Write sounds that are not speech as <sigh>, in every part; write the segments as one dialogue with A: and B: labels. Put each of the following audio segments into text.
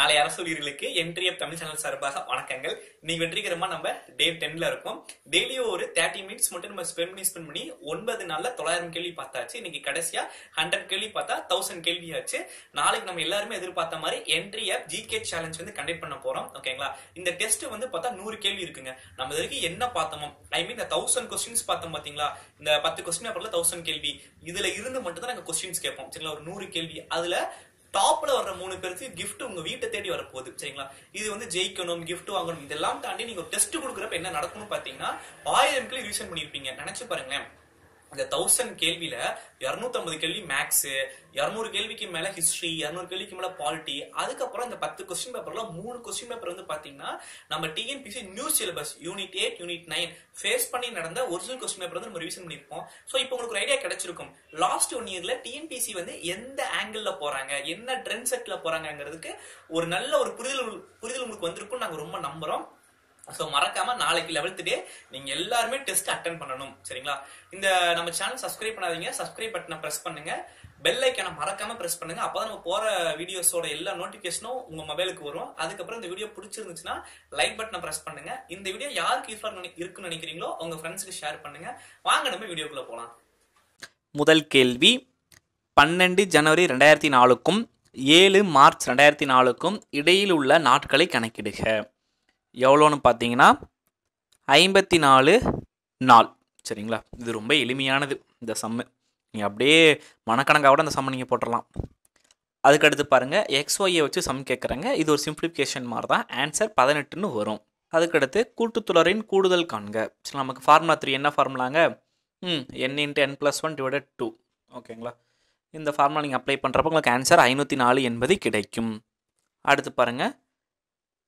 A: நாளை அரசூழியர்களுக்கு என்ட்ரியப் தமிழ் சேனல் சார்பாக வணக்கங்கள் இன்னைக்கு வெற்றிகரமா நம்ம டே டென்ல இருக்கோம் டெய்லியும் ஒரு தேர்ட்டி மினிட்ஸ் மட்டும் நம்ம ஸ்பெண்ட் பண்ணி ஸ்பெண்ட் பண்ணி ஒன்பது நாள்ல தொள்ளாயிரம் கேள்வி பார்த்தாச்சு இன்னைக்கு கடைசியா ஹண்ட்ரட் கேள்வி பார்த்தா தௌசண்ட் கேள்வி ஆச்சு நாளைக்கு நம்ம எல்லாருமே எதிர்பார்த்த மாதிரி என்ட்ரி ஆப் ஜிகே சேலஞ்ச் வந்து கண்டக்ட் பண்ண போறோம் ஓகேங்களா இந்த டெஸ்ட் வந்து பார்த்தா நூறு கேள்வி இருக்குங்க நம்ம இதுக்கு என்ன பார்த்தோமோ ஐ மீன் இந்த தௌசண்ட் கொஸ்டின்ஸ் பார்த்தோம் பாத்தீங்களா இந்த பத்து கொஸ்டின் அப்புறம் தௌசண்ட் கேள்வி இதுல இருந்து மட்டும் தான் நாங்க கொஸ்டின்ஸ் கேட்போம் சரிங்களா ஒரு நூறு கேள்வி அதுல டாப்ல வர்ற மூணு பேருக்கு கிஃப்ட் உங்க வீட்டை தேடி வரப்போகுது சரிங்களா இது வந்து ஜெயிக்கணும் கிஃப்ட் வாங்கணும் இதெல்லாம் தாண்டி நீங்க டெஸ்ட் கொடுக்குறப்ப என்ன நடக்கும்னு பாத்தீங்கன்னா ஆயிரம் கிளி ரீசன் பண்ணிருப்பீங்க நினைச்சு பாருங்களேன் இந்த தௌசண்ட் கேள்வியில இரநூத்தம்பது கேள்வி மேக்ஸ் இரநூறு கேள்விக்கு மேல ஹிஸ்டரி இரநூறு கேள்விக்கு மேல பாலிட்டி அதுக்கப்புறம் இந்த பத்து கொஸ்டின் பேப்பர்ல மூணு கொஸ்டின் பேப்பர் வந்து பாத்தீங்கன்னா நம்ம TNPSC new syllabus unit eight unit nine phase பண்ணி நடந்த ஒரிஜினல் கொஸ்டின் பேப்பர் வந்து நம்ம ரிவிஷன் பண்ணிருப்போம் ஸோ இப்போ உங்களுக்கு ஒரு ஐடியா கிடைச்சிருக்கும் லாஸ்ட் ஒன் இயர்ல டிஎன்பிசி வந்து எந்த ஆங்கிள் போறாங்க என்ன ட்ரெண்ட் செட்ல போறாங்கிறதுக்கு ஒரு நல்ல ஒரு புரிதல் புரிதல் உங்களுக்கு வந்திருக்கும் நாங்க ரொம்ப நம்புறோம் ஸோ மறக்காம நாளைக்கு லெவல்த் டே நீங்க எல்லாருமே டெஸ்ட் அட்டன் பண்ணணும் சரிங்களா இந்த நம்ம சேனல் சப்ஸ்கிரைப் பண்ணாதீங்க சப்ஸ்கிரைப் பட்டனை ப்ரெஸ் பண்ணுங்க பெல் ஐக்கான மறக்காம ப்ரெஸ் பண்ணுங்க அப்பதான் நம்ம போற வீடியோஸோட எல்லா நோட்டிபிகேஷனும் உங்க மொபைலுக்கு வரும் அதுக்கப்புறம் இந்த வீடியோ பிடிச்சிருந்துச்சுன்னா லைக் பட்டனை ப்ரெஸ் பண்ணுங்க இந்த வீடியோ யாருக்கு யூஸ்ஃபுல்லா இருக்குன்னு நினைக்கிறீங்களோ உங்க ஃப்ரெண்ட்ஸுக்கு ஷேர் பண்ணுங்க வாங்க நம்ம வீடியோக்குள்ள போலாம் முதல் கேள்வி பன்னெண்டு ஜனவரி ரெண்டாயிரத்தி நாலுக்கும் ஏழு மார்ச் ரெண்டாயிரத்தி நாலுக்கும் இடையில் உள்ள நாட்களை கணக்கிடுக எவ்வளோன்னு பார்த்தீங்கன்னா ஐம்பத்தி நாலு நாள் சரிங்களா இது ரொம்ப எளிமையானது இந்த சம்மு நீங்கள் அப்படியே மனக்கணக்காக கூட அந்த சம்மை நீங்கள் போட்டுடலாம் அதுக்கடுத்து பாருங்கள் ஒய்யை வச்சு சம் கேட்குறாங்க இது ஒரு சிம்பிளிஃபிகேஷன் மாதிரி தான் ஆன்சர் பதினெட்டுன்னு வரும் அதுக்கடுத்து கூட்டுத்தொடரின் கூடுதல் காண்க சரி நமக்கு ஃபார்முலா த்ரீ என்ன ஃபார்முலாங்க ம் N into N plus one divided two ஓகேங்களா இந்த ஃபார்முலா நீங்கள் அப்ளை பண்ணுறப்ப உங்களுக்கு ஆன்சர் ஐநூற்றி நாலு என்பது கிடைக்கும் அடுத்து பாருங்கள்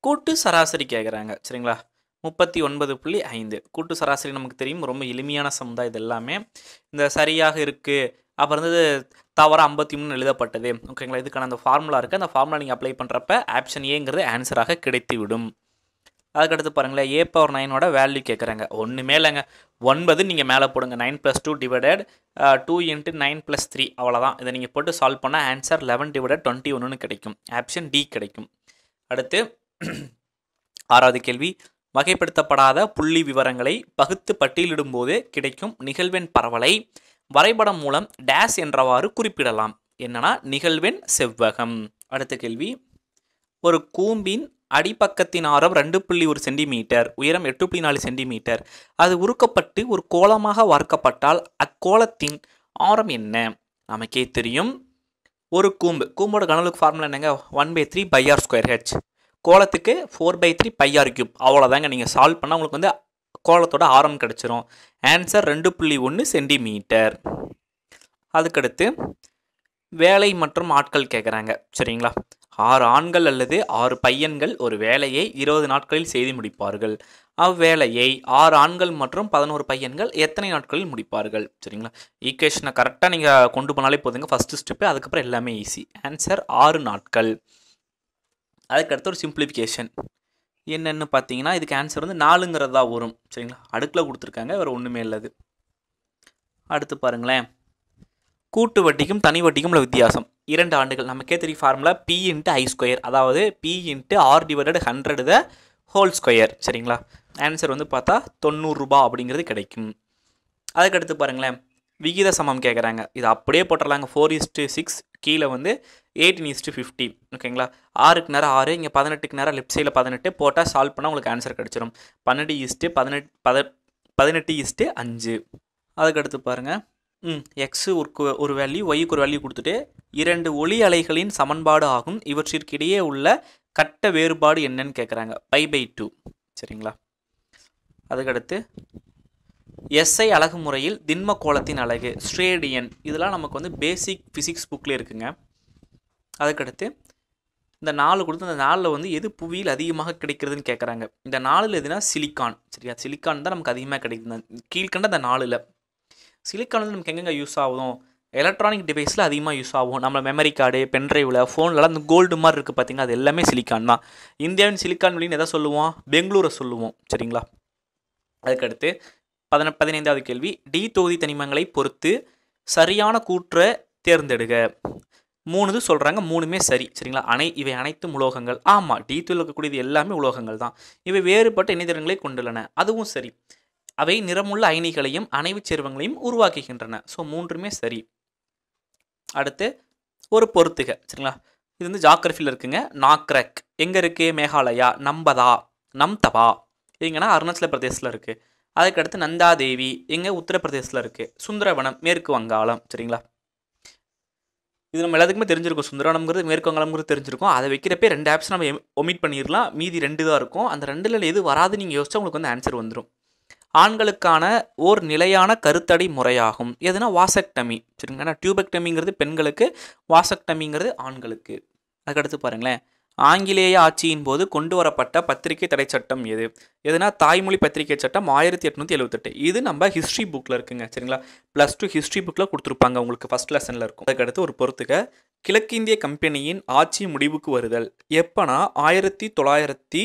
A: கூட்டு சராசரி கேட்குறாங்க சரிங்களா முப்பத்தி ஒன்பது புள்ளி ஐந்து கூட்டு சராசரி நமக்கு தெரியும் ரொம்ப எளிமையான சம் தான் இது எல்லாமே இந்த சரியாக இருக்குது அப்புறம் வந்து தவற ஐம்பத்தி மூணு எழுதப்பட்டது ஓகேங்களா இதுக்கான அந்த ஃபார்முலா இருக்குது அந்த ஃபார்முலா நீங்கள் அப்ளை பண்ணுறப்ப ஆப்ஷன் ஏங்கிறது ஆன்சராக கிடைத்துவிடும் அதுக்கடுத்து பாருங்களேன் ஏ பவர் நைனோட வேல்யூ கேட்குறாங்க ஒன்றுமே இல்லைங்க ஒன்பது நீங்கள் மேலே போடுங்க nine plus two divided two into nine plus three அவ்வளோதான் இதை நீங்கள் போட்டு சால்வ் பண்ணால் ஆன்சர் லெவன் டிவைடட் டுவெண்ட்டி ஒன்றுன்னு கிடைக்கும் ஆப்ஷன் டி கிடைக்கும் அடுத்து <clears throat> ஆறாவது கேள்வி வகைப்படுத்தப்படாத புள்ளி விவரங்களை பகுத்து பட்டியலிடும்போது கிடைக்கும் நிகழ்வெண் பரவலை வரைபடம் மூலம் டேஸ் என்றவாறு குறிப்பிடலாம் என்னன்னா நிகழ்வெண் செவ்வகம் அடுத்த கேள்வி ஒரு கூம்பின் அடிப்பக்கத்தின் ஆரம் ரெண்டு புள்ளி ஒரு சென்டிமீட்டர் உயரம் எட்டு புள்ளி நாலு சென்டிமீட்டர் அது உருக்கப்பட்டு ஒரு கோலமாக வார்க்கப்பட்டால் அக்கோலத்தின் ஆரம் என்ன நமக்கே தெரியும் ஒரு கூம்பு கூம்போட கனலுக்கு ஃபார்முலா என்னங்க one by three pi R square H கோலத்துக்கு four by three pi R cube அவ்வளோதாங்க நீங்கள் சால்வ் பண்ணால் உங்களுக்கு வந்து கோலத்தோட ஆரம் கிடச்சிரும் ஆன்சர் ரெண்டு புள்ளி ஒன்று சென்டிமீட்டர் அதுக்கடுத்து வேலை மற்றும் ஆட்கள் கேட்குறாங்க சரிங்களா ஆறு ஆண்கள் அல்லது ஆறு பையன்கள் ஒரு வேலையை இருபது நாட்களில் செய்து முடிப்பார்கள் அவ்வேலையை ஆறு ஆண்கள் மற்றும் பதினோரு பையன்கள் எத்தனை நாட்களில் முடிப்பார்கள் சரிங்களா ஈக்குவேஷனை கரெக்டாக நீங்கள் கொண்டு போனாலே போதுங்க ஃபஸ்ட்டு ஸ்டெப்பு அதுக்கப்புறம் எல்லாமே ஈஸி ஆன்சர் ஆறு நாட்கள் அதுக்கடுத்து ஒரு சிம்பிளிஃபிகேஷன் என்னென்னு பார்த்தீங்கன்னா இதுக்கு ஆன்சர் வந்து நாலுங்கிறதா வரும் சரிங்களா அடுக்கில் கொடுத்துருக்காங்க வேறு ஒன்றுமே இல்லது அடுத்து பாருங்களேன் கூட்டு வட்டிக்கும் தனி வட்டிக்கும் உள்ள வித்தியாசம் இரண்டு ஆண்டுகள் நமக்கே தெரியும் formula P into I square அதாவது P into R divided hundred the whole square சரிங்களா ஆன்சர் வந்து பார்த்தா தொண்ணூறுரூபா அப்படிங்கிறது கிடைக்கும் அதுக்கடுத்து பாருங்களேன் விகித சமம் கேட்குறாங்க இது அப்படியே போட்டுடலாங்க ஃபோர் இஸ்ட்டு சிக்ஸ் கீழே வந்து எயிட்டின் இஸ்ட்டு ஃபிஃப்டி ஓகேங்களா ஆறுக்கு நேரம் ஆறு இங்கே பதினெட்டுக்கு நேரம் லெஃப்ட் சைடில் பதினெட்டு போட்டால் சால்வ் பண்ணால் உங்களுக்கு ஆன்சர் கிடச்சிரும் பன்னெண்டு இஸ்ட்டு பதினெட்டு பத பதினெட்டு இஸ்ட்டு அஞ்சு அதுக்கடுத்து பாருங்கள் ம் எக்ஸு ஒரு ஒரு வேல்யூ ஒய்க்கு ஒரு வேல்யூ கொடுத்துட்டு இரண்டு ஒளி அலைகளின் சமன்பாடு ஆகும் இவற்றிற்கிடையே உள்ள கட்ட வேறுபாடு என்னன்னு கேட்குறாங்க பை பை டூ சரிங்களா அதுக்கடுத்து எஸ்ஐ அழகு முறையில் திண்ம கோலத்தின் அழகு ஸ்ட்ரேடியன் இதெல்லாம் நமக்கு வந்து பேசிக் ஃபிசிக்ஸ் புக்கில் இருக்குங்க அதுக்கடுத்து இந்த நாலு கொடுத்து அந்த நாளில் வந்து எது புவியில் அதிகமாக கிடைக்கிறதுன்னு கேட்குறாங்க இந்த நாளில் எதுனா சிலிக்கான் சரியா சிலிக்கான் தான் நமக்கு அதிகமாக கிடைக்குது கீழ்கண்ட அந்த நாளில் சிலிக்கான் வந்து நமக்கு எங்கெங்கே யூஸ் ஆகும் எலக்ட்ரானிக் டிவைஸில் அதிகமாக யூஸ் ஆகும் நம்ம மெமரி கார்டு பென்ட்ரைவில் ஃபோன்லலாம் அந்த கோல்டு மாதிரி இருக்குது பார்த்திங்க அது எல்லாமே சிலிக்கான் தான் இந்தியாவின் சிலிக்கான் வெளின்னு எதை சொல்லுவோம் பெங்களூரை சொல்லுவோம் சரிங்களா அதுக்கடுத்து பதின பதினைந்தாவது கேள்வி டி தொகுதி தனிமங்களை பொறுத்து சரியான கூற்றை தேர்ந்தெடுக மூணுது சொல்கிறாங்க மூணுமே சரி சரிங்களா அணை இவை அனைத்தும் உலோகங்கள் ஆமாம் டி தூள் இருக்கக்கூடியது எல்லாமே உலோகங்கள் தான் இவை வேறுபட்ட இணைதிறங்களை கொண்டுள்ளன அதுவும் சரி அவை நிறமுள்ள அயனிகளையும் அணைவு சேர்வங்களையும் உருவாக்குகின்றன ஸோ மூன்றுமே சரி அடுத்து ஒரு பொறுத்துக சரிங்களா இது வந்து ஜாக்ரஃபியில் இருக்குங்க நாக்ரக் எங்கே இருக்குது மேகாலயா நம்பதா நம்தபா எங்கன்னா அருணாச்சல பிரதேசத்தில் இருக்குது அதுக்கடுத்து நந்தாதேவி எங்கே உத்தரப்பிரதேசத்தில் இருக்குது சுந்தரவனம் மேற்கு வங்காளம் சரிங்களா இது நம்ம எல்லாத்துக்குமே தெரிஞ்சிருக்கும் சுந்தரவனம்ங்கிறது மேற்கு வங்காளம்ங்கிறது தெரிஞ்சிருக்கும் அதை வைக்கிறப்பே ரெண்டு ஆப்ஸ் நம்ம ஒமிட் பண்ணிடலாம் மீதி ரெண்டு தான் இருக்கும் அந்த ரெண்டில் எது வராது நீங்கள் யோசிச்சா உங்களுக்கு வந்து ஆன்சர் வந்துடும் ஆண்களுக்கான ஓர் நிலையான கருத்தடை முறையாகும் எதுனா வாசக்டமி சரிங்களா டியூபெக்டமிங்கிறது பெண்களுக்கு வாசக்டமிங்கிறது ஆண்களுக்கு அதுக்கடுத்து பாருங்களேன் ஆங்கிலேய ஆட்சியின் போது கொண்டு வரப்பட்ட பத்திரிகை தடை சட்டம் எது எதுனா தாய்மொழி பத்திரிகை சட்டம் ஆயிரத்தி எட்நூற்றி எழுபத்தெட்டு இது நம்ம ஹிஸ்ட்ரி புக்கில் இருக்குங்க சரிங்களா ப்ளஸ் டூ ஹிஸ்ட்ரி புக்கில் கொடுத்துருப்பாங்க உங்களுக்கு ஃபஸ்ட் லெசனில் இருக்கும் அதுக்கடுத்து ஒரு பொறுத்துக்க கிழக்கிந்திய கம்பெனியின் ஆட்சி முடிவுக்கு வருதல் எப்போனா ஆயிரத்தி தொள்ளாயிரத்தி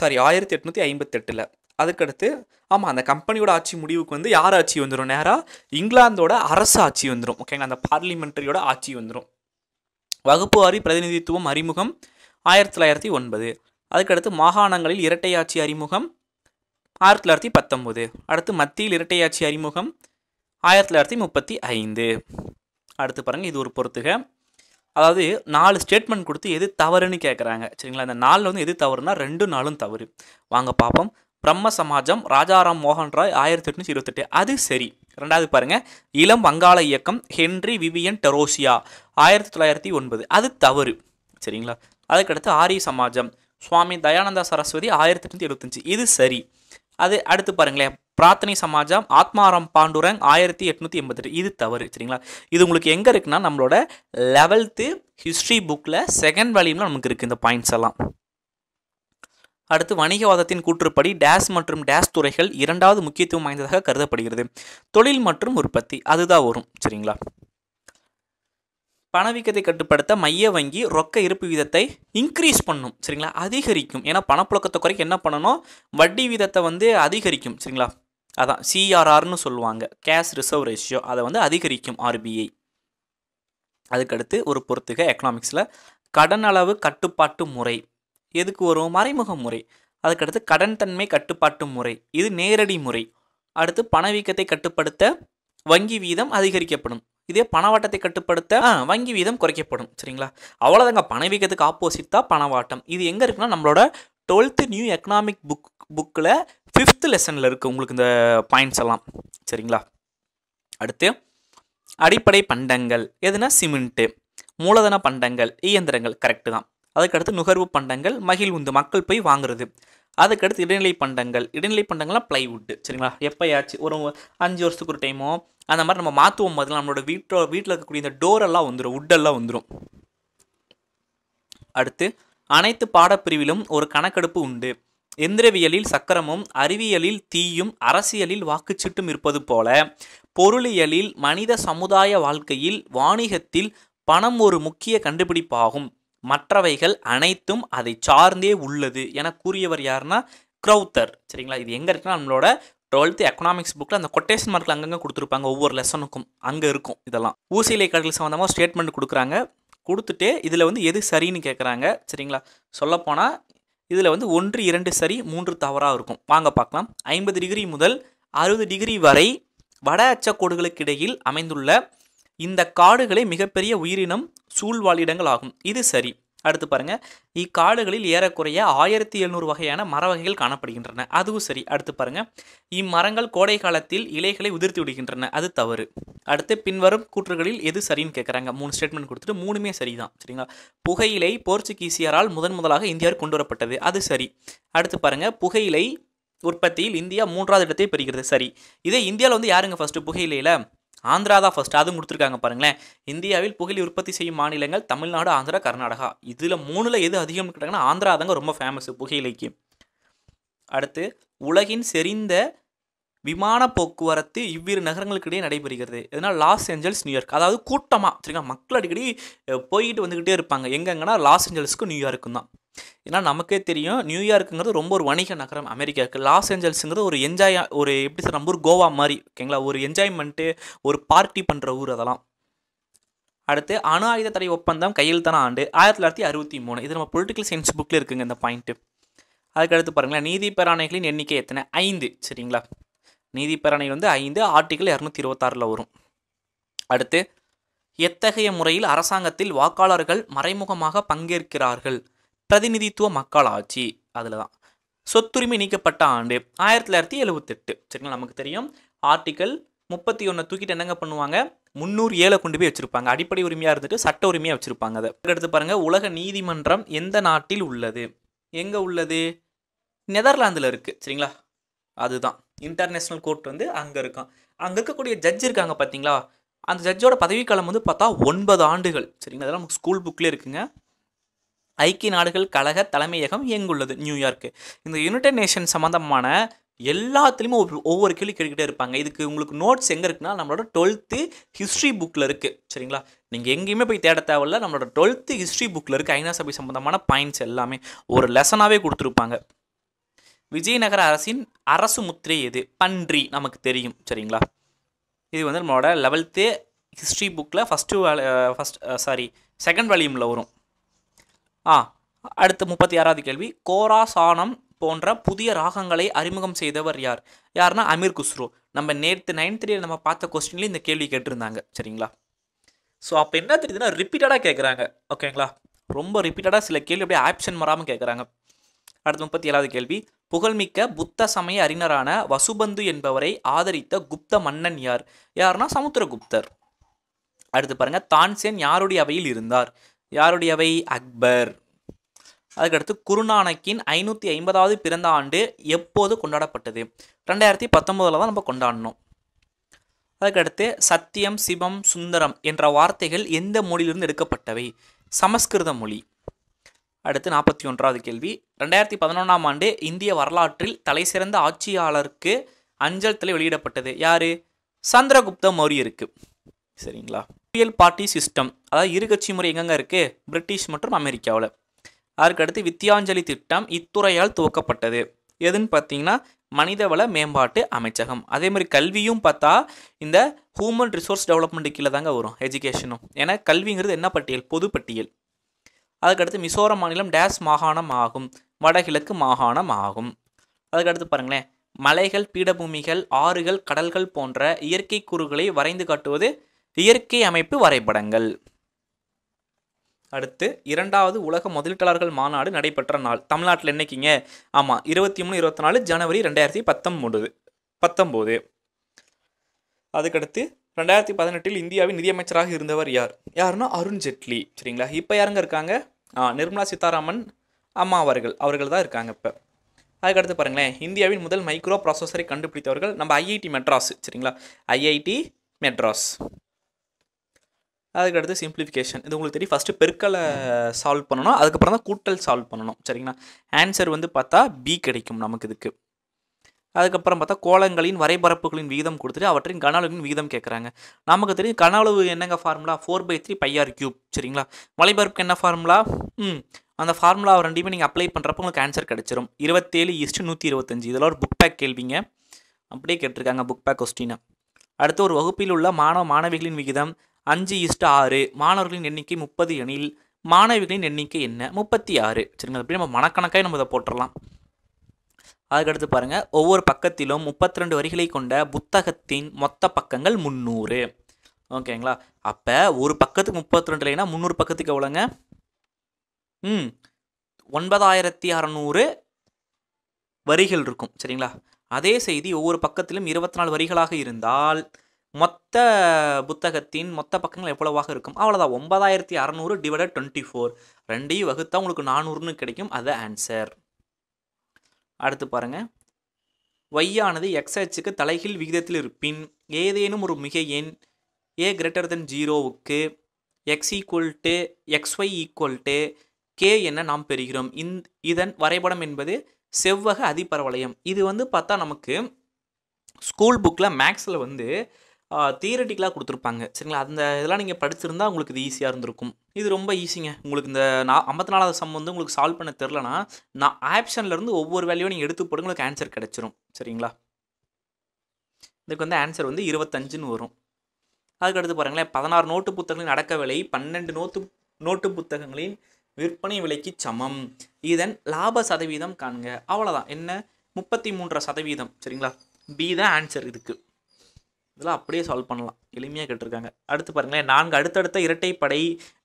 A: சாரி ஆயிரத்தி எட்நூற்றி ஐம்பத்தெட்டில் அதுக்கடுத்து ஆமாம் அந்த கம்பெனியோட ஆட்சி முடிவுக்கு வந்து யார் ஆட்சி வந்துடும் நேராக இங்கிலாந்தோட அரசு ஆட்சி வந்துடும் ஓகேங்களா அந்த பார்லிமெண்ட்ரியோட ஆட்சி வந்துடும் வகுப்பு வாரி பிரதிநிதித்துவம் அறிமுகம் ஆயிரத்தி தொள்ளாயிரத்தி ஒன்பது அதுக்கடுத்து மாகாணங்களில் இரட்டையாட்சி அறிமுகம் ஆயிரத்தி தொள்ளாயிரத்தி பத்தொம்போது அடுத்து மத்தியில் இரட்டையாட்சி அறிமுகம் ஆயிரத்தி தொள்ளாயிரத்தி முப்பத்தி ஐந்து அடுத்து பாருங்கள் இது ஒரு பொறுத்துக அதாவது நாலு ஸ்டேட்மெண்ட் கொடுத்து எது தவறுன்னு கேட்குறாங்க சரிங்களா அந்த நாளில் வந்து எது தவறுனா ரெண்டு நாளும் தவறு வாங்க பார்ப்போம் பிரம்ம சமாஜம் ராஜாராம் மோகன் ராய் ஆயிரத்தி எட்நூத்தி இருபத்தெட்டு அது சரி ரெண்டாவது பாருங்க இளம் வங்காள இயக்கம் ஹென்றி விவியன் டெரோசியா ஆயிரத்தி தொள்ளாயிரத்தி ஒன்பது அது தவறு சரிங்களா அதுக்கடுத்து ஆரிய சமாஜம் சுவாமி தயானந்தா சரஸ்வதி ஆயிரத்தி எட்நூத்தி எழுபத்தஞ்சு இது சரி அது அடுத்து பாருங்களேன் பிரார்த்தனை சமாஜம் ஆத்மாராம் பாண்டுரங் ஆயிரத்தி எட்நூத்தி எண்பத்தெட்டு இது தவறு சரிங்களா இது உங்களுக்கு எங்கே இருக்குன்னா நம்மளோட லெவல்த்து ஹிஸ்ட்ரி புக்கில் செகண்ட் வேல்யூம்ல நமக்கு இருக்குது இந்த பாயிண்ட்ஸ் எல்லாம் அடுத்து வணிகவாதத்தின் கூற்றுப்படி டேஸ் மற்றும் டேஸ் துறைகள் இரண்டாவது முக்கியத்துவம் வாய்ந்ததாக கருதப்படுகிறது தொழில் மற்றும் உற்பத்தி அதுதான் வரும் சரிங்களா பணவீக்கத்தை கட்டுப்படுத்த மைய வங்கி ரொக்க இருப்பு வீதத்தை இன்க்ரீஸ் பண்ணும் சரிங்களா அதிகரிக்கும் ஏன்னா பணப்புழக்கத்தை குறைக்க என்ன பண்ணணும் வட்டி வீதத்தை வந்து அதிகரிக்கும் சரிங்களா அதான் சிஆர்ஆர்னு சொல்லுவாங்க கேஷ் ரிசர்வ் ரேஷியோ அதை வந்து அதிகரிக்கும் ஆர்பிஐ அதுக்கடுத்து ஒரு பொறுத்துக்க எக்கனாமிக்ஸில் கடன் அளவு கட்டுப்பாட்டு முறை எதுக்கு வரும் மறைமுக முறை அதுக்கடுத்து கடன் தன்மை கட்டுப்பாட்டு முறை இது நேரடி முறை அடுத்து பணவீக்கத்தை கட்டுப்படுத்த வங்கி வீதம் அதிகரிக்கப்படும் இதே பணவாட்டத்தை கட்டுப்படுத்த வங்கி வீதம் குறைக்கப்படும் சரிங்களா அவ்வளோதாங்க பணவீக்கத்துக்கு ஆப்போசிட் தான் பணவாட்டம் இது எங்கே இருக்குன்னா நம்மளோட டுவெல்த்து நியூ எக்கனாமிக் புக் புக்கில் ஃபிஃப்த் லெசனில் இருக்குது உங்களுக்கு இந்த பாயிண்ட்ஸ் எல்லாம் சரிங்களா அடுத்து அடிப்படை பண்டங்கள் எதுனா சிமெண்ட்டு மூலதன பண்டங்கள் இயந்திரங்கள் கரெக்டு தான் அதுக்கடுத்து நுகர்வு பண்டங்கள் மகிழ் உந்து மக்கள் போய் வாங்குறது அதுக்கடுத்து இடைநிலை பண்டங்கள் இடைநிலை பண்டங்கள்லாம் பிளைவுட்டு சரிங்களா எப்போயாச்சு ஒரு அஞ்சு வருஷத்துக்கு ஒரு டைமோ அந்த மாதிரி நம்ம மாற்றுவோம் பார்த்தீங்களா நம்மளோட வீட்டோ வீட்டில் இருக்கக்கூடிய இந்த டோரெல்லாம் வந்துடும் வுட்டெல்லாம் வந்துடும் அடுத்து அனைத்து பாடப்பிரிவிலும் ஒரு கணக்கெடுப்பு உண்டு எந்திரவியலில் சக்கரமும் அறிவியலில் தீயும் அரசியலில் வாக்குச்சீட்டும் இருப்பது போல பொருளியலில் மனித சமுதாய வாழ்க்கையில் வாணிகத்தில் பணம் ஒரு முக்கிய கண்டுபிடிப்பாகும் மற்றவைகள் அனைத்தும் அதை சார்ந்தே உள்ளது என கூறியவர் யாருன்னா க்ரௌத்தர் சரிங்களா இது எங்கே இருக்குன்னா நம்மளோட டுவெல்த் எக்கனாமிக்ஸ் புக்கில் அந்த கொட்டேஷன் மார்க்கில் அங்கங்கே கொடுத்துருப்பாங்க ஒவ்வொரு லெசனுக்கும் அங்கே இருக்கும் இதெல்லாம் ஊசியிலை கடல் சம்மந்தமாக ஸ்டேட்மெண்ட் கொடுக்குறாங்க கொடுத்துட்டு இதில் வந்து எது சரின்னு கேட்குறாங்க சரிங்களா சொல்லப்போனால் இதில் வந்து ஒன்று இரண்டு சரி மூன்று தவறாக இருக்கும் வாங்க பார்க்கலாம் ஐம்பது டிகிரி முதல் அறுபது டிகிரி வரை வட அச்சக்கோடுகளுக்கு இடையில் அமைந்துள்ள இந்த காடுகளே மிகப்பெரிய உயிரினம் சூழ்வாளிடங்கள் ஆகும் இது சரி அடுத்து பாருங்க இக்காடுகளில் ஏறக்குறைய ஆயிரத்தி எழுநூறு வகையான மர வகைகள் காணப்படுகின்றன அதுவும் சரி அடுத்து பாருங்க இம்மரங்கள் கோடை காலத்தில் இலைகளை உதிர்த்து விடுகின்றன அது தவறு அடுத்து பின்வரும் கூற்றுகளில் எது சரின்னு கேட்குறாங்க மூணு ஸ்டேட்மெண்ட் கொடுத்துட்டு மூணுமே சரிதான் சரிங்களா புகையிலை போர்ச்சுகீசியரால் முதன் முதலாக இந்தியாவில் கொண்டு வரப்பட்டது அது சரி அடுத்து பாருங்க புகையிலை உற்பத்தியில் இந்தியா மூன்றாவது இடத்தை பெறுகிறது சரி இதே இந்தியாவில் வந்து யாருங்க ஃபஸ்ட்டு புகையிலையில் ஆந்திரா தான் ஃபஸ்ட் அதுவும் கொடுத்துருக்காங்க பாருங்களேன் இந்தியாவில் புகழ் உற்பத்தி செய்யும் மாநிலங்கள் தமிழ்நாடு ஆந்திரா கர்நாடகா இதில் மூணில் எது அதிகம் கேட்டாங்கன்னா ஆந்திரா தாங்க ரொம்ப ஃபேமஸ் புகையிலைக்கு அடுத்து உலகின் செறிந்த விமான போக்குவரத்து இவ்விரு நகரங்களுக்கிடையே நடைபெறுகிறது எதனால் லாஸ் ஏஞ்சல்ஸ் நியூயார்க் அதாவது கூட்டமாக சரிங்களா மக்கள் அடிக்கடி போய்கிட்டு வந்துக்கிட்டே இருப்பாங்க எங்கெங்கன்னா லாஸ் ஏஞ்சல்ஸ்க்கும் நியூயார்க்கும் தான் ஏன்னா நமக்கே தெரியும் நியூயார்க்குங்கிறது ரொம்ப ஒரு வணிக நகரம் அமெரிக்காவுக்கு லாஸ் ஏஞ்சல்ஸுங்கிறது ஒரு என்ஜாய் ஒரு எப்படி சார் நம்ம ஊர் கோவா மாதிரி ஓகேங்களா ஒரு என்ஜாய்மெண்ட்டு ஒரு பார்ட்டி பண்ணுற ஊர் அதெல்லாம் அடுத்து அணு ஆயுத தடை ஒப்பந்தம் கையெழுத்தான ஆண்டு ஆயிரத்தி தொள்ளாயிரத்தி அறுபத்தி மூணு இது நம்ம பொலிட்டிக்கல் சயின்ஸ் புக்கில் இருக்குங்க இந்த பாயிண்ட்டு அதுக்கடுத்து பாருங்களேன் நீதி பேராணைகளின் எண்ணிக்கை எத்தனை ஐந்து சரிங்களா நீதிப்பேரணை வந்து ஐந்து ஆர்டிகிள் இரநூத்தி இருபத்தாறில் வரும் அடுத்து எத்தகைய முறையில் அரசாங்கத்தில் வாக்காளர்கள் மறைமுகமாக பங்கேற்கிறார்கள் பிரதிநிதித்துவ மக்கள் ஆட்சி அதில் தான் சொத்துரிமை நீக்கப்பட்ட ஆண்டு ஆயிரத்தி தொள்ளாயிரத்தி எழுபத்தெட்டு சரிங்களா நமக்கு தெரியும் ஆர்டிக்கல் முப்பத்தி ஒன்று தூக்கிட்டு என்னங்க பண்ணுவாங்க முந்நூறு ஏழை கொண்டு போய் வச்சுருப்பாங்க அடிப்படை உரிமையாக இருந்துட்டு சட்ட உரிமையாக வச்சுருப்பாங்க அதை எடுத்து பாருங்கள் உலக நீதிமன்றம் எந்த நாட்டில் உள்ளது எங்கே உள்ளது நெதர்லாந்தில் இருக்குது சரிங்களா அதுதான் இன்டர்நேஷ்னல் கோர்ட் வந்து அங்கே இருக்கான் அங்கே இருக்கக்கூடிய ஜட்ஜ் இருக்காங்க பார்த்தீங்களா அந்த ஜட்ஜோட பதவிக்காலம் வந்து பார்த்தா ஒன்பது ஆண்டுகள் சரிங்களா அதெல்லாம் நமக்கு ஸ்கூல் புக்கில் இருக்குங்க ஐக்கிய நாடுகள் கழக தலைமையகம் எங்குள்ளது நியூயார்க்கு இந்த யுனைடெட் நேஷன் சம்மந்தமான எல்லாத்துலேயுமே ஒவ்வொரு கேள்வி கேட்டுக்கிட்டே இருப்பாங்க இதுக்கு உங்களுக்கு நோட்ஸ் எங்கே இருக்குன்னா நம்மளோட டுவெல்த்து ஹிஸ்ட்ரி புக்கில் இருக்குது சரிங்களா நீங்கள் எங்கேயுமே போய் தேட தேவையில்ல நம்மளோட டுவெல்த்து ஹிஸ்ட்ரி புக்கில் இருக்குது ஐநா சபை சம்மந்தமான பாயிண்ட்ஸ் எல்லாமே ஒரு லெசனாகவே கொடுத்துருப்பாங்க விஜயநகர அரசின் அரசு முத்திரை எது பன்றி நமக்கு தெரியும் சரிங்களா இது வந்து நம்மளோட லெவல்த்து ஹிஸ்ட்ரி புக்கில் ஃபஸ்ட்டு ஃபஸ்ட் சாரி செகண்ட் வால்யூமில் வரும் ஆ அடுத்த முப்பத்தி ஆறாவது கேள்வி கோரா சாணம் போன்ற புதிய ராகங்களை அறிமுகம் செய்தவர் யார் யார்னா அமீர் குஸ்ரோ நம்ம நேற்று நைன்த் த்ரீயில் நம்ம பார்த்த கொஸ்டின்லேயும் இந்த கேள்வி கேட்டிருந்தாங்க சரிங்களா ஸோ அப்போ என்ன தெரியுதுன்னா ரிப்பீட்டடாக கேட்குறாங்க ஓகேங்களா ரொம்ப ரிப்பீட்டடாக சில கேள்வி அப்படியே ஆப்ஷன் மறாமல் கேட்குறாங்க அடுத்து முப்பத்தி ஏழாவது கேள்வி புகழ்மிக்க புத்த சமய அறிஞரான வசுபந்து என்பவரை ஆதரித்த குப்த மன்னன் யார் யார்னா சமுத்திரகுப்தர் அடுத்து பாருங்க தான்சேன் யாருடைய அவையில் இருந்தார் யாருடைய அவை அக்பர் அதுக்கடுத்து குருநானக்கின் ஐநூற்றி ஐம்பதாவது பிறந்த ஆண்டு எப்போது கொண்டாடப்பட்டது ரெண்டாயிரத்தி பத்தொன்பதுல தான் நம்ம கொண்டாடணும் அதுக்கடுத்து சத்தியம் சிவம் சுந்தரம் என்ற வார்த்தைகள் எந்த மொழியிலிருந்து எடுக்கப்பட்டவை சமஸ்கிருத மொழி அடுத்து நாற்பத்தி ஒன்றாவது கேள்வி ரெண்டாயிரத்தி பதினொன்றாம் ஆண்டு இந்திய வரலாற்றில் தலைசிறந்த ஆட்சியாளருக்கு அஞ்சல் தலை வெளியிடப்பட்டது யார் சந்திரகுப்த மௌரியருக்கு சரிங்களா ரியல் பார்ட்டி சிஸ்டம் அதாவது இருகட்சி முறை எங்கெங்க இருக்குது பிரிட்டிஷ் மற்றும் அமெரிக்காவில் அடுத்து வித்தியாஞ்சலி திட்டம் இத்துறையால் துவக்கப்பட்டது எதுன்னு பார்த்தீங்கன்னா மனிதவள மேம்பாட்டு அமைச்சகம் அதே மாதிரி கல்வியும் பார்த்தா இந்த ஹூமன் ரிசோர்ஸ் டெவலப்மெண்ட்டுக்குள்ளே கீழே தாங்க வரும் எஜுகேஷனும் ஏன்னா கல்விங்கிறது என்ன பட்டியல் பொதுப்பட்டியல் அதுக்கடுத்து மிசோரம் மாநிலம் டேஸ் மாகாணம் ஆகும் வடகிழக்கு மாகாணம் ஆகும் அதுக்கடுத்து பாருங்களேன் மலைகள் பீடபூமிகள் ஆறுகள் கடல்கள் போன்ற இயற்கை கூறுகளை வரைந்து காட்டுவது இயற்கை அமைப்பு வரைபடங்கள் அடுத்து இரண்டாவது உலக முதலீட்டாளர்கள் மாநாடு நடைபெற்ற நாள் தமிழ்நாட்டில் என்னைக்குங்க ஆமாம் இருபத்தி மூணு இருபத்தி நாலு ஜனவரி ரெண்டாயிரத்தி பத்தொம்பது பத்தொம்போது அதுக்கடுத்து ரெண்டாயிரத்தி பதினெட்டில் இந்தியாவின் நிதியமைச்சராக இருந்தவர் யார் யாருன்னா அருண்ஜேட்லி சரிங்களா இப்போ யாருங்க இருக்காங்க நிர்மலா சீதாராமன் அம்மா அவர்கள் அவர்கள் தான் இருக்காங்க இப்போ அதுக்கடுத்து பாருங்களேன் இந்தியாவின் முதல் மைக்ரோ ப்ராசஸரை கண்டுபிடித்தவர்கள் நம்ம ஐஐடி மெட்ராஸ் சரிங்களா ஐஐடி மெட்ராஸ் அதுக்கடுத்து சிம்பிளிஃபிகேஷன் இது உங்களுக்கு தெரியும் ஃபஸ்ட்டு பெருக்களை சால்வ் பண்ணணும் அதுக்கப்புறம் தான் கூட்டல் சால்வ் பண்ணணும் சரிங்களா ஆன்சர் வந்து பார்த்தா பி கிடைக்கும் நமக்கு இதுக்கு அதுக்கப்புறம் பார்த்தா கோலங்களின் வரைபரப்புகளின் விகிதம் கொடுத்துட்டு அவற்றின் கன அளவின் கேட்குறாங்க நமக்கு தெரியும் கன அளவு என்னங்க formula four by three pi R cube சரிங்களா வலைபரப்புக்கு என்ன ஃபார்முலா ம் அந்த ஃபார்முலா ரெண்டுமே நீங்கள் அப்ளை பண்ணுறப்ப உங்களுக்கு ஆன்சர் கிடச்சிரும் இருபத்தேழு இஸ்ட்டு நூற்றி இருபத்தஞ்சு இதில் ஒரு புக் பேக் கேள்விங்க அப்படியே கேட்டிருக்காங்க புக் பேக் கொஸ்டினை அடுத்து ஒரு வகுப்பில் உள்ள மாணவ மாணவிகளின் விகிதம் அஞ்சு இஸ்ட்டு ஆறு மாணவர்களின் எண்ணிக்கை முப்பது எனில் மாணவிகளின் எண்ணிக்கை என்ன முப்பத்தி ஆறு சரிங்களா அப்படியே நம்ம மனக்கணக்காக நம்ம இதை போட்டுடலாம் அதுக்கடுத்து பாருங்கள் ஒவ்வொரு பக்கத்திலும் முப்பத்தி ரெண்டு வரிகளை கொண்ட புத்தகத்தின் மொத்த பக்கங்கள் முந்நூறு ஓகேங்களா அப்போ ஒரு பக்கத்துக்கு முப்பத்தி ரெண்டு இல்லைன்னா முந்நூறு பக்கத்துக்கு எவ்வளோங்க ம் ஒன்பதாயிரத்தி அறநூறு வரிகள் இருக்கும் சரிங்களா அதே செய்தி ஒவ்வொரு பக்கத்திலும் இருபத்தி நாலு வரிகளாக இருந்தால் மொத்த புத்தகத்தின் மொத்த பக்கங்கள் எவ்வளவாக இருக்கும் அவ்வளோதான் ஒன்பதாயிரத்தி அறநூறு டிவைடட் டுவெண்ட்டி ஃபோர் ரெண்டையும் வகுத்தா உங்களுக்கு நானூறுன்னு கிடைக்கும் அதை ஆன்சர் அடுத்து பாருங்கள் ஒய்யானது எக்ஸ் அச்சுக்கு தலைகீழ் விகிதத்தில் இருப்பின் ஏதேனும் ஒரு மிக எண் ஏ கிரேட்டர் தென் ஜீரோவுக்கு X equal to Y equal to K என நாம் பெறுகிறோம் இந் இதன் வரைபடம் என்பது செவ்வக அதிபரவளையம் இது வந்து பார்த்தா நமக்கு ஸ்கூல் புக்கில் மேக்ஸில் வந்து தியரட்டிக்கலாக கொடுத்துருப்பாங்க சரிங்களா அந்த இதெல்லாம் நீங்கள் படிச்சிருந்தா உங்களுக்கு இது ஈஸியாக இருந்திருக்கும் இது ரொம்ப ஈஸிங்க உங்களுக்கு இந்த நா ஐம்பத்தி நாலாவது சம் வந்து உங்களுக்கு சால்வ் பண்ண தெரிலனா நான் ஆப்ஷன்லேருந்து ஒவ்வொரு வேலையும் நீங்கள் எடுத்து போட்டு உங்களுக்கு ஆன்சர் கிடச்சிரும் சரிங்களா இதுக்கு வந்து ஆன்சர் வந்து இருபத்தஞ்சுன்னு வரும் அதுக்கடுத்து பாருங்களேன் பதினாறு நோட்டு புத்தகங்களின் அடக்க விலை பன்னெண்டு நோட்டு நோட்டு புத்தகங்களின் விற்பனை விலைக்கு சமம் இதன் லாப சதவீதம் காண்க அவ்வளோதான் என்ன முப்பத்தி மூன்றரை சதவீதம் சரிங்களா பி தான் ஆன்சர் இதுக்கு இதெல்லாம் அப்படியே சால்வ் பண்ணலாம் எளிமையாக கேட்டிருக்காங்க அடுத்து பாருங்களேன் நான்கு அடுத்தடுத்த இரட்டைப்படை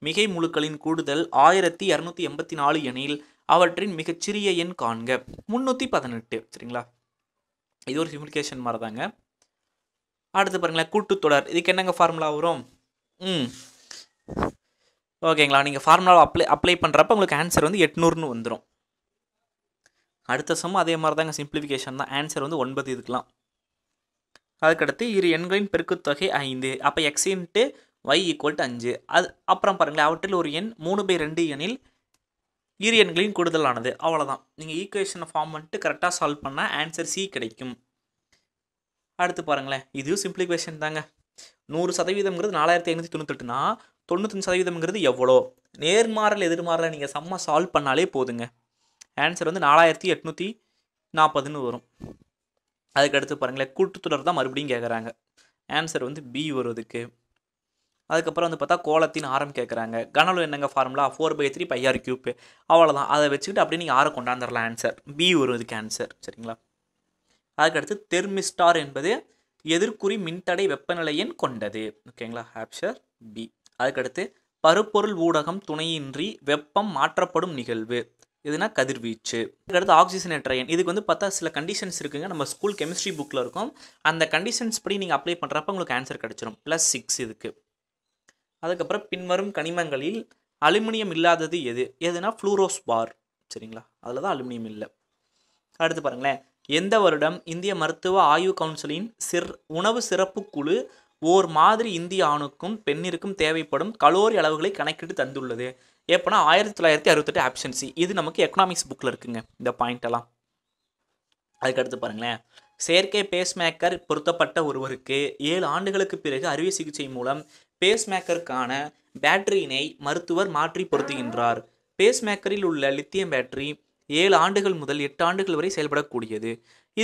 A: மிகை முழுக்களின் கூடுதல் ஆயிரத்தி இரநூத்தி எண்பத்தி நாலு எனில் அவற்றின் மிகச்சிறிய எண் காண்க முந்நூற்றி பதினெட்டு சரிங்களா இது ஒரு சிம்பிளிகேஷன் மாதிரி தாங்க அடுத்து பாருங்களேன் கூட்டுத்தொடர் இதுக்கு என்னங்க ஃபார்முலா வரும் ம் ஓகேங்களா நீங்கள் ஃபார்முலா அப்ளை அப்ளை பண்ணுறப்ப உங்களுக்கு ஆன்சர் வந்து எட்நூறுன்னு வந்துடும் அடுத்த சமம் அதே மாதிரி தாங்க சிம்பிளிஃபிகேஷன் தான் ஆன்சர் வந்து ஒன்பது இதுக்கெலாம் அதுக்கடுத்து இரு எண்களின் பெருக்குத்தொகை ஐந்து அப்போ X into Y equal to அஞ்சு அது அப்புறம் பாருங்களேன் அவற்றில் ஒரு எண் மூணு பை ரெண்டு எனில் இரு எண்களின் கூடுதலானது அவ்வளோதான் நீங்கள் ஈக்குவேஷனை ஃபார்ம் பண்ணிட்டு கரெக்டாக சால்வ் பண்ணால் ஆன்சர் சி கிடைக்கும் அடுத்து பாருங்களேன் இதுவும் சிம்பிளிஃபிகேஷன் தாங்க நூறு சதவீதம்ங்கிறது நாலாயிரத்தி ஐநூற்றி தொண்ணூத்தெட்டுனா தொண்ணூத்தஞ்சு சதவீதம்ங்கிறது எவ்வளோ நேர்மாறல் எதிர்மாறல நீங்கள் செம்ம சால்வ் பண்ணாலே போதுங்க ஆன்சர் வந்து நாலாயிரத்தி எட்நூற்றி நாற்பதுன்னு வரும் அதுக்கடுத்து பாருங்களேன் கூட்டுத்தொடர் தான் மறுபடியும் கேட்குறாங்க ஆன்சர் வந்து பி வருவதுக்கு அதுக்கப்புறம் வந்து பார்த்தா கோலத்தின் ஆரம் கேட்குறாங்க கனலு என்னங்க formula four by three pi R cube அவ்வளோதான் அதை வச்சுக்கிட்டு அப்படியே நீங்கள் யாரை கொண்டாந்துடலாம் ஆன்சர் பி வருவதுக்கு ஆன்சர் சரிங்களா அதுக்கடுத்து தெர்மிஸ்டார் என்பது எதிர்குறி மின்தடை வெப்பநிலையின் கொண்டது ஓகேங்களா ஆப்ஷர் பி அதுக்கடுத்து பருப்பொருள் ஊடகம் துணையின்றி வெப்பம் மாற்றப்படும் நிகழ்வு இதுனா கதிர்வீச்சு அடுத்து ஆக்சிஜனேட்டர் அயன் இதுக்கு வந்து பார்த்தா சில கண்டிஷன்ஸ் இருக்குங்க நம்ம ஸ்கூல் கெமிஸ்ட்ரி புக்கில் இருக்கும் அந்த கண்டிஷன்ஸ் படி நீங்கள் அப்ளை பண்ணுறப்ப உங்களுக்கு ஆன்சர் கிடச்சிரும் ப்ளஸ் சிக்ஸ் இதுக்கு அதுக்கப்புறம் பின்வரும் கனிமங்களில் அலுமினியம் இல்லாதது எது எதுனா ஃப்ளூரோஸ் பார் சரிங்களா அதில் தான் அலுமினியம் இல்லை அடுத்து பாருங்களேன் எந்த வருடம் இந்திய மருத்துவ ஆய்வு கவுன்சிலின் சிற் உணவு சிறப்பு குழு ஓர் மாதிரி இந்திய ஆணுக்கும் பெண்ணிற்கும் தேவைப்படும் கலோரி அளவுகளை கணக்கிட்டு தந்துள்ளது எப்போனா ஆயிரத்தி தொள்ளாயிரத்தி அறுபத்தெட்டு ஆப்ஷன்சி இது நமக்கு எக்கனாமிக்ஸ் புக்கில் இருக்குங்க இந்த பாயிண்டெல்லாம் அதுக்கடுத்து பாருங்களேன் செயற்கை பேஸ்மேக்கர் பொருத்தப்பட்ட ஒருவருக்கு ஏழு ஆண்டுகளுக்கு பிறகு அறுவை சிகிச்சை மூலம் பேஸ்மேக்கருக்கான பேட்டரியினை மருத்துவர் மாற்றி பொருத்துகின்றார் பேஸ்மேக்கரில் உள்ள லித்தியம் பேட்டரி ஏழு ஆண்டுகள் முதல் எட்டு ஆண்டுகள் வரை செயல்படக்கூடியது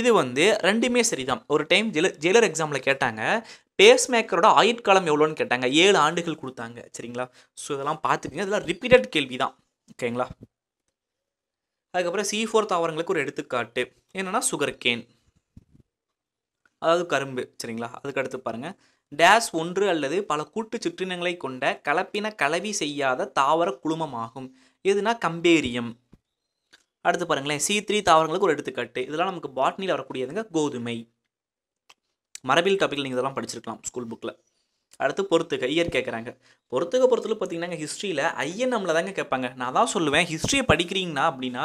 A: இது வந்து ரெண்டுமே சரிதான் ஒரு டைம் ஜெயிலர் ஜெயிலர் எக்ஸாமில் கேட்டாங்க பேஸ் மேக்கரோட ஆயுட்காலம் எவ்வளோன்னு கேட்டாங்க ஏழு ஆண்டுகள் கொடுத்தாங்க சரிங்களா ஸோ இதெல்லாம் பார்த்துக்கிங்க இதெல்லாம் ரிப்பீட்டட் கேள்வி தான் ஓகேங்களா அதுக்கப்புறம் சி ஃபோர் தாவரங்களுக்கு ஒரு எடுத்துக்காட்டு என்னென்னா சுகர் கேன் அதாவது கரும்பு சரிங்களா அதுக்கு அடுத்து பாருங்கள் டேஸ் ஒன்று அல்லது பல கூட்டு சிற்றினங்களை கொண்ட கலப்பின கலவி செய்யாத தாவர குழுமமாகும் எதுனா கம்பேரியம் அடுத்து பாருங்களேன் சி த்ரீ தாவரங்களுக்கு ஒரு எடுத்துக்காட்டு இதெல்லாம் நமக்கு பாட்னியில் வரக்கூடியதுங்க கோதுமை மரபியல் டாப்பிக்கில் நீங்கள் இதெல்லாம் படிச்சிருக்கலாம் ஸ்கூல் புக்கில் அடுத்து பொறுத்துக்க ஐயர் கேட்குறாங்க பொறுத்துக்க பொறுத்துல பார்த்தீங்கன்னா ஹிஸ்ட்ரியில் நம்மளை தாங்க கேட்பாங்க நான் தான் சொல்லுவேன் ஹிஸ்ட்ரியை படிக்கிறீங்கன்னா அப்படின்னா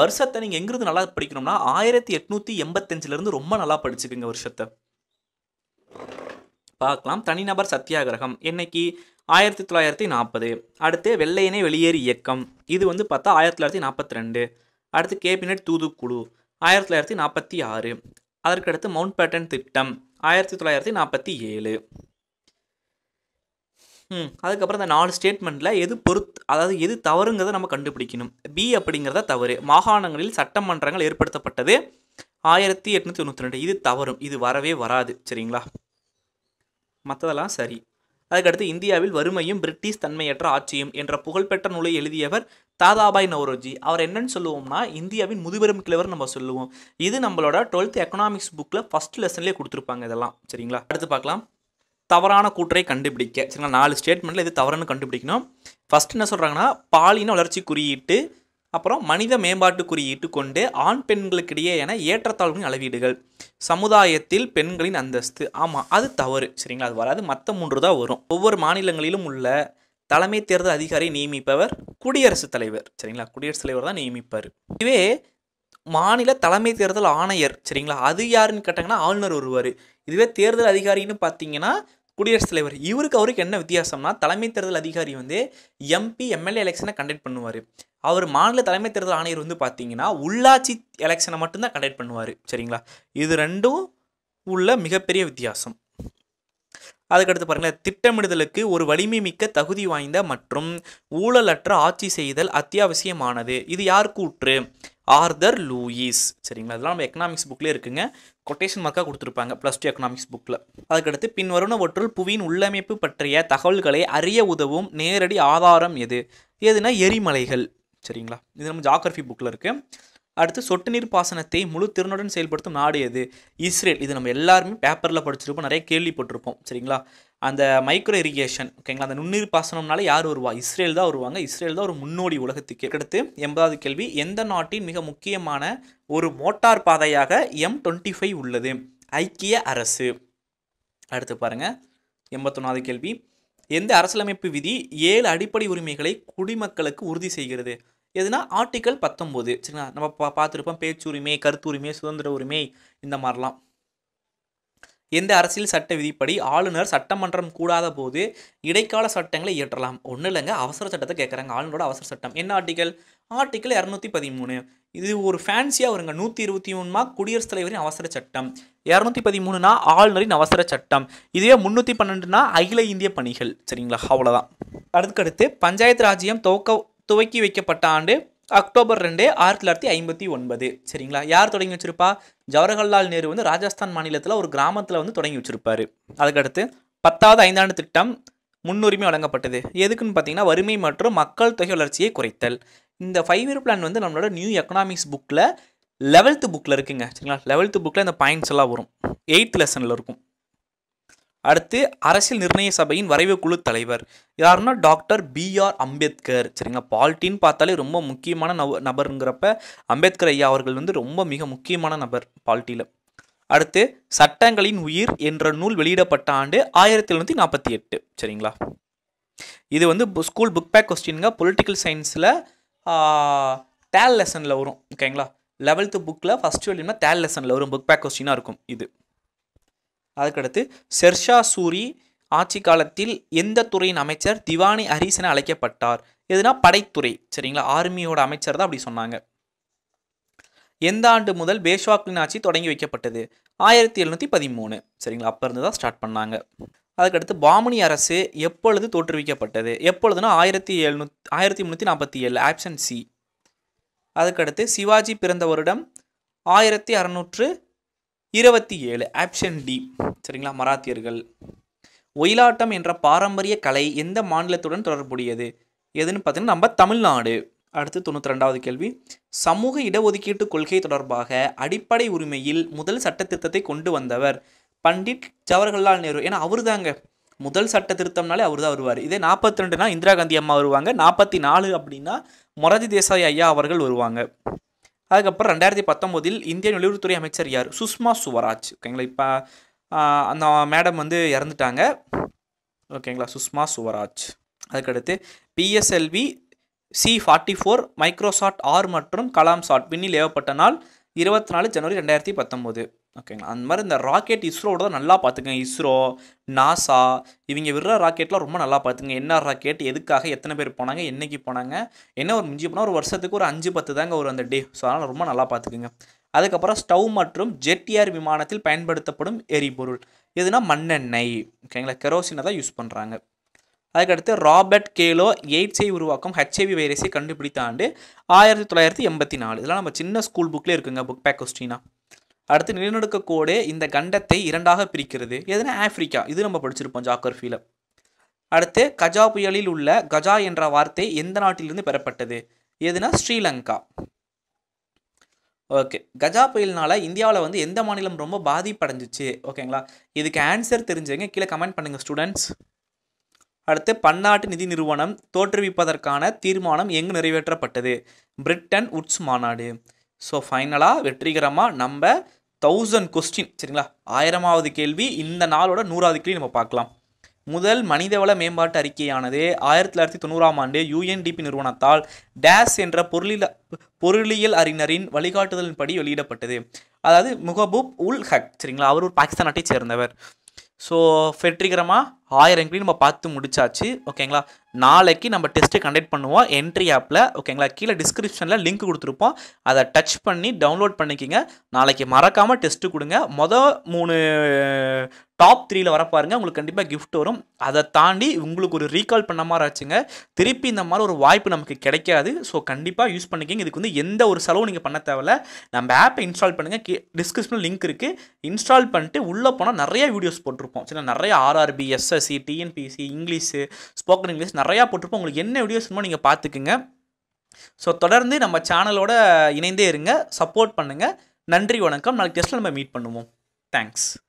A: வருஷத்தை நீங்கள் எங்கிருந்து நல்லா படிக்கணும்னா ஆயிரத்தி எட்நூற்றி எண்பத்தஞ்சிலேருந்து ரொம்ப நல்லா படிச்சுக்குங்க வருஷத்தை பார்க்கலாம் தனிநபர் சத்தியாகிரகம் என்னைக்கு ஆயிரத்தி தொள்ளாயிரத்தி நாற்பது அடுத்து வெள்ளையனே வெளியேறு இயக்கம் இது வந்து பார்த்தா ஆயிரத்தி தொள்ளாயிரத்தி நாற்பத்தி ரெண்டு அடுத்து கேபினட் தூதுக்குழு ஆயிரத்தி தொள்ளாயிரத்தி நாற்பத்தி ஆறு அதற்கடுத்து மவுண்ட் பேட்டன் திட்டம் ஆயிரத்தி தொள்ளாயிரத்தி நாற்பத்தி ஏழு ம் அதுக்கப்புறம் இந்த நாலு ஸ்டேட்மெண்ட்டில் எது பொறுத் அதாவது எது தவறுங்கிறத நம்ம கண்டுபிடிக்கணும் பி அப்படிங்கிறத தவறு மாகாணங்களில் சட்டமன்றங்கள் ஏற்படுத்தப்பட்டது ஆயிரத்தி எட்நூற்றி தொண்ணூற்றி ரெண்டு இது தவறும் இது வரவே வராது சரிங்களா மற்றதெல்லாம் சரி அதுக்கடுத்து இந்தியாவில் வறுமையும் பிரிட்டிஷ் தன்மையற்ற ஆட்சியும் என்ற புகழ்பெற்ற நூலை எழுதியவர் தாதாபாய் நவரோஜி அவர் என்னன்னு சொல்லுவோம்னா இந்தியாவின் முதுபெரும் கிழவர் நம்ம சொல்லுவோம் இது நம்மளோட டுவெல்த் எக்கனாமிக்ஸ் புக்கில் ஃபர்ஸ்ட் லெசன்லேயே கொடுத்துருப்பாங்க இதெல்லாம் சரிங்களா அடுத்து பார்க்கலாம் தவறான கூற்றை கண்டுபிடிக்க சரிங்களா நாலு ஸ்டேட்மெண்ட்டில் இது தவறுன்னு கண்டுபிடிக்கணும் ஃபஸ்ட் என்ன சொல்கிறாங்கன்னா பாலின வளர்ச்சி குறியீட்டு அப்புறம் மனித மேம்பாட்டு குறியீட்டு கொண்டு ஆண் பெண்களுக்கிடையே என ஏற்றத்தாழ்வின் அளவீடுகள் சமுதாயத்தில் பெண்களின் அந்தஸ்து ஆமாம் அது தவறு சரிங்களா அது வராது மற்ற மூன்று தான் வரும் ஒவ்வொரு மாநிலங்களிலும் உள்ள தலைமை தேர்தல் அதிகாரி நியமிப்பவர் குடியரசுத் தலைவர் சரிங்களா குடியரசுத் தலைவர் தான் நியமிப்பார் இதுவே மாநில தலைமை தேர்தல் ஆணையர் சரிங்களா அது யாருன்னு கேட்டாங்கன்னா ஆளுநர் வருவார் இதுவே தேர்தல் அதிகாரின்னு பார்த்தீங்கன்னா குடியரசுத் தலைவர் இவருக்கு அவருக்கு என்ன வித்தியாசம்னா தலைமை தேர்தல் அதிகாரி வந்து எம்பி எம்எல்ஏ எலெக்ஷனை கண்டக்ட் பண்ணுவார் அவர் மாநில தலைமை தேர்தல் ஆணையர் வந்து பார்த்தீங்கன்னா உள்ளாட்சி எலெக்ஷனை மட்டும்தான் கண்டக்ட் பண்ணுவார் சரிங்களா இது ரெண்டும் உள்ள மிகப்பெரிய வித்தியாசம் அதுக்கடுத்து பாருங்களேன் திட்டமிடுதலுக்கு ஒரு வலிமை மிக்க தகுதி வாய்ந்த மற்றும் ஊழலற்ற ஆட்சி செய்தல் அத்தியாவசியமானது இது யார் கூற்று ஆர்தர் லூயிஸ் சரிங்களா அதெல்லாம் நம்ம எக்கனாமிக்ஸ் புக்லேயே இருக்குங்க கொட்டேஷன் மார்க்காக கொடுத்துருப்பாங்க ப்ளஸ் டூ எக்கனாமிக்ஸ் புக்கில் அதுக்கடுத்து பின்வருணவற்றுள் புவியின் உள்ளமைப்பு பற்றிய தகவல்களை அறிய உதவும் நேரடி ஆதாரம் எது எதுனா எரிமலைகள் சரிங்களா இது நம்ம ஜாகிரபி புக்கில் இருக்குது அடுத்து சொட்டு நீர் பாசனத்தை முழு திறனுடன் செயல்படுத்தும் நாடு எது இஸ்ரேல் இது நம்ம எல்லாருமே பேப்பரில் படிச்சிருப்போம் நிறைய கேள்விப்பட்டிருப்போம் சரிங்களா அந்த மைக்ரோ இரிகேஷன் ஓகேங்களா அந்த நுண்ணீர் பாசனம்னால யார் வருவா இஸ்ரேல் தான் வருவாங்க இஸ்ரேல் தான் ஒரு முன்னோடி உலகத்துக்கு அடுத்து எண்பதாவது கேள்வி எந்த நாட்டின் மிக முக்கியமான ஒரு மோட்டார் பாதையாக எம் டுவெண்ட்டி ஃபைவ் உள்ளது ஐக்கிய அரசு அடுத்து பாருங்கள் எண்பத்தொன்னாவது கேள்வி எந்த அரசியலமைப்பு விதி ஏழு அடிப்படை உரிமைகளை குடிமக்களுக்கு உறுதி செய்கிறது எதுனா ஆர்டிக்கல் பத்தொம்போது சரிங்களா நம்ம பா பார்த்துருப்போம் பேச்சுரிமை கருத்துரிமை சுதந்திர உரிமை இந்த மாதிரிலாம் எந்த அரசியல் சட்ட விதிப்படி ஆளுநர் சட்டமன்றம் கூடாத போது இடைக்கால சட்டங்களை இயற்றலாம் ஒன்றும் இல்லைங்க அவசர சட்டத்தை கேட்குறாங்க ஆளுநரோட அவசர சட்டம் என்ன ஆர்டிக்கல் ஆர்டிக்கல் இரநூத்தி பதிமூணு இது ஒரு ஃபேன்சியாக வருங்க நூற்றி இருபத்தி மூணுமா குடியரசுத் தலைவரின் அவசர சட்டம் இரநூத்தி பதிமூணுனா ஆளுநரின் அவசர சட்டம் இதுவே முந்நூற்றி பன்னெண்டுனா அகில இந்திய பணிகள் சரிங்களா அவ்வளோதான் அடுத்தடுத்து பஞ்சாயத்து ராஜ்யம் துவக்க துவக்கி வைக்கப்பட்ட ஆண்டு அக்டோபர் ரெண்டு ஆயிரத்தி தொள்ளாயிரத்தி ஐம்பத்தி ஒன்பது சரிங்களா யார் தொடங்கி வச்சிருப்பா ஜவஹர்லால் நேரு வந்து ராஜஸ்தான் மாநிலத்தில் ஒரு கிராமத்தில் வந்து தொடங்கி வச்சிருப்பாரு அதுக்கடுத்து பத்தாவது ஐந்தாண்டு திட்டம் முன்னுரிமை வழங்கப்பட்டது எதுக்குன்னு பார்த்தீங்கன்னா வறுமை மற்றும் மக்கள் தொகை வளர்ச்சியை குறைத்தல் இந்த ஃபைவ் இயர் பிளான் வந்து நம்மளோட நியூ எக்கனாமிக்ஸ் புக்கில் லெவல்த்து புக்கில் இருக்குங்க சரிங்களா லெவல்த்து புக்கில் இந்த பாயிண்ட்ஸ் எல்லாம் வரும் எயித் லெசனில் இருக்கும் அடுத்து அரசியல் நிர்ணய சபையின் வரைவு குழு தலைவர் யாருன்னா டாக்டர் பிஆர் அம்பேத்கர் சரிங்களா பால்டின்னு பார்த்தாலே ரொம்ப முக்கியமான நவ நபருங்கிறப்ப அம்பேத்கர் ஐயா அவர்கள் வந்து ரொம்ப மிக முக்கியமான நபர் பால்ட்டியில் அடுத்து சட்டங்களின் உயிர் என்ற நூல் வெளியிடப்பட்ட ஆண்டு ஆயிரத்தி எழுநூற்றி நாற்பத்தி எட்டு சரிங்களா இது வந்து ஸ்கூல் புக் பேக் கொஸ்டின்ங்க பொலிட்டிக்கல் சயின்ஸில் டேல் லெசனில் வரும் ஓகேங்களா லெவல்த்து புக்கில் ஃபஸ்ட் வெளியினா டேல் லெசனில் வரும் புக் பேக் கொஸ்டினாக இருக்கும் இது அதுக்கடுத்து செர்ஷா சூரி ஆட்சி காலத்தில் எந்த துறையின் அமைச்சர் திவானி ஹரிசன் அழைக்கப்பட்டார் எதுனா படைத்துறை சரிங்களா ஆர்மியோட அமைச்சர் தான் அப்படி சொன்னாங்க எந்த ஆண்டு முதல் பேஷ்வாக்களின் ஆட்சி தொடங்கி வைக்கப்பட்டது ஆயிரத்தி எழுநூற்றி பதிமூணு சரிங்களா அப்போ இருந்து தான் ஸ்டார்ட் பண்ணாங்க அதுக்கடுத்து பாமணி அரசு எப்பொழுது தோற்றுவிக்கப்பட்டது எப்பொழுதுனா ஆயிரத்தி எழுநூத் ஆயிரத்தி முந்நூற்றி நாற்பத்தி ஏழு ஆப்ஷன் சி அதுக்கடுத்து சிவாஜி பிறந்த வருடம் ஆயிரத்தி அறநூற்று இருபத்தி ஏழு ஆப்ஷன் டி சரிங்களா மராத்தியர்கள் ஒயிலாட்டம் என்ற பாரம்பரிய கலை எந்த மாநிலத்துடன் தொடர்புடையது எதுன்னு பார்த்தீங்கன்னா நம்ம தமிழ்நாடு அடுத்து தொண்ணூற்றி ரெண்டாவது கேள்வி சமூக இடஒதுக்கீட்டு கொள்கை தொடர்பாக அடிப்படை உரிமையில் முதல் சட்ட திருத்தத்தை கொண்டு வந்தவர் பண்டிட் ஜவஹர்லால் நேரு ஏன்னா அவரு தாங்க முதல் சட்ட திருத்தம்னாலே அவர் தான் வருவார் இதே நாற்பத்தி ரெண்டுனா இந்திரா காந்தி அம்மா வருவாங்க நாற்பத்தி நாலு அப்படின்னா மொராஜி தேசாய் ஐயா அவர்கள் வருவாங்க அதுக்கப்புறம் ரெண்டாயிரத்தி பத்தொம்போதில் இந்திய வெளியுறவுத்துறை அமைச்சர் யார் சுஷ்மா சுவராஜ் ஓகேங்களா இப்போ அந்த மேடம் வந்து இறந்துட்டாங்க ஓகேங்களா சுஷ்மா சுவராஜ் அதுக்கடுத்து PSLV C forty four Microsat R மற்றும் கலாம் சாட் விண்ணில் ஏவப்பட்ட நாள் இருபத்தி நாலு ஜனவரி ரெண்டாயிரத்தி பத்தொம்போது ஓகேங்களா அந்த மாதிரி இந்த ராக்கெட் இஸ்ரோவோட தான் நல்லா பார்த்துக்கங்க இஸ்ரோ நாசா இவங்க விடுற ராக்கெட்லாம் ரொம்ப நல்லா பார்த்துங்க என்ன ராக்கெட் எதுக்காக எத்தனை பேர் போனாங்க என்றைக்கு போனாங்க என்ன ஒரு முஞ்சி போனால் ஒரு வருஷத்துக்கு ஒரு அஞ்சு பத்து தாங்க ஒரு அந்த டே ஸோ அதனால் ரொம்ப நல்லா பார்த்துக்குங்க அதுக்கப்புறம் ஸ்டவ் மற்றும் ஜெட்டியார் விமானத்தில் பயன்படுத்தப்படும் எரிபொருள் இதுனா மண்ணெண்ணெய் ஓகேங்களா கெரோசினை தான் யூஸ் பண்ணுறாங்க அதுக்கடுத்து ராபர்ட் கேலோ எய்ட்ஸை உருவாக்கும் ஹெச்ஐவி வைரஸை கண்டுபிடித்த ஆண்டு ஆயிரத்தி தொள்ளாயிரத்தி எண்பத்தி நாலு இதெல்லாம் நம்ம சின்ன ஸ்கூல் புக்கில் இருக்குங்க புக் பேக் கொஸ்டினா அடுத்து நிலநடுக்க கோடு இந்த கண்டத்தை இரண்டாக பிரிக்கிறது எதுனா ஆப்பிரிக்கா இது நம்ம படிச்சிருப்போம் ஜாக்ரஃபியில் அடுத்து கஜா புயலில் உள்ள கஜா என்ற வார்த்தை எந்த நாட்டிலிருந்து பெறப்பட்டது எதுனா ஸ்ரீலங்கா ஓகே கஜா புயல்னால இந்தியாவில் வந்து எந்த மாநிலம் ரொம்ப பாதிப்படைஞ்சிச்சு ஓகேங்களா இதுக்கு ஆன்சர் தெரிஞ்சுங்க கீழே கமெண்ட் பண்ணுங்கள் ஸ்டூடெண்ட்ஸ் அடுத்து பன்னாட்டு நிதி நிறுவனம் தோற்றுவிப்பதற்கான தீர்மானம் எங்கு நிறைவேற்றப்பட்டது பிரிட்டன் உட்ஸ் மாநாடு ஸோ ஃபைனலாக வெற்றிகரமாக நம்ம தௌசண்ட் கொஸ்டின் சரிங்களா ஆயிரமாவது கேள்வி இந்த நாளோட நூறாவது கேள்வி நம்ம பார்க்கலாம் முதல் மனிதவள மேம்பாட்டு அறிக்கையானது ஆயிரத்தி தொள்ளாயிரத்தி தொண்ணூறாம் ஆண்டு யுஎன்டிபி நிறுவனத்தால் டேஸ் என்ற பொருளில் பொருளியல் அறிஞரின் வழிகாட்டுதலின்படி வெளியிடப்பட்டது அதாவது முகபூப் உல் ஹக் சரிங்களா அவர் ஒரு பாகிஸ்தான் நாட்டை சேர்ந்தவர் ஸோ வெற்றிகரமாக ஆயிரம் என்கொயரி நம்ம பார்த்து முடிச்சாச்சு ஓகேங்களா நாளைக்கு நம்ம டெஸ்ட்டு கண்டக்ட் பண்ணுவோம் என்ட்ரி ஆப்பில் ஓகேங்களா கீழே டிஸ்கிரிப்ஷனில் லிங்க் கொடுத்துருப்போம் அதை டச் பண்ணி டவுன்லோட் பண்ணிக்கிங்க நாளைக்கு மறக்காமல் டெஸ்ட்டு கொடுங்க மொதல் மூணு டாப் த்ரீயில் வர உங்களுக்கு கண்டிப்பாக கிஃப்ட் வரும் அதை தாண்டி உங்களுக்கு ஒரு ரீகால் பண்ண மாதிரி ஆச்சுங்க திருப்பி இந்த மாதிரி ஒரு வாய்ப்பு நமக்கு கிடைக்காது ஸோ கண்டிப்பாக யூஸ் பண்ணிக்கிங்க இதுக்கு வந்து எந்த ஒரு செலவும் நீங்கள் பண்ண தேவையில்ல நம்ம ஆப்பை இன்ஸ்டால் பண்ணுங்கள் கி டிஸ்கிரிப்ஷனில் லிங்க் இருக்குது இன்ஸ்டால் பண்ணிட்டு உள்ளே போனால் நிறைய வீடியோஸ் போட்டிருப்போம் சரி நிறைய RRB SS SSC TNPSC English spoken English நிறையா போட்டிருப்போம் உங்களுக்கு என்ன வீடியோஸ் நீங்கள் பார்த்துக்குங்க ஸோ தொடர்ந்து நம்ம சேனலோட இணைந்தே இருங்க சப்போர்ட் பண்ணுங்கள் நன்றி வணக்கம் நாளைக்கு டெஸ்ட்டில் நம்ம மீட் பண்ணுவோம் தேங்க்ஸ்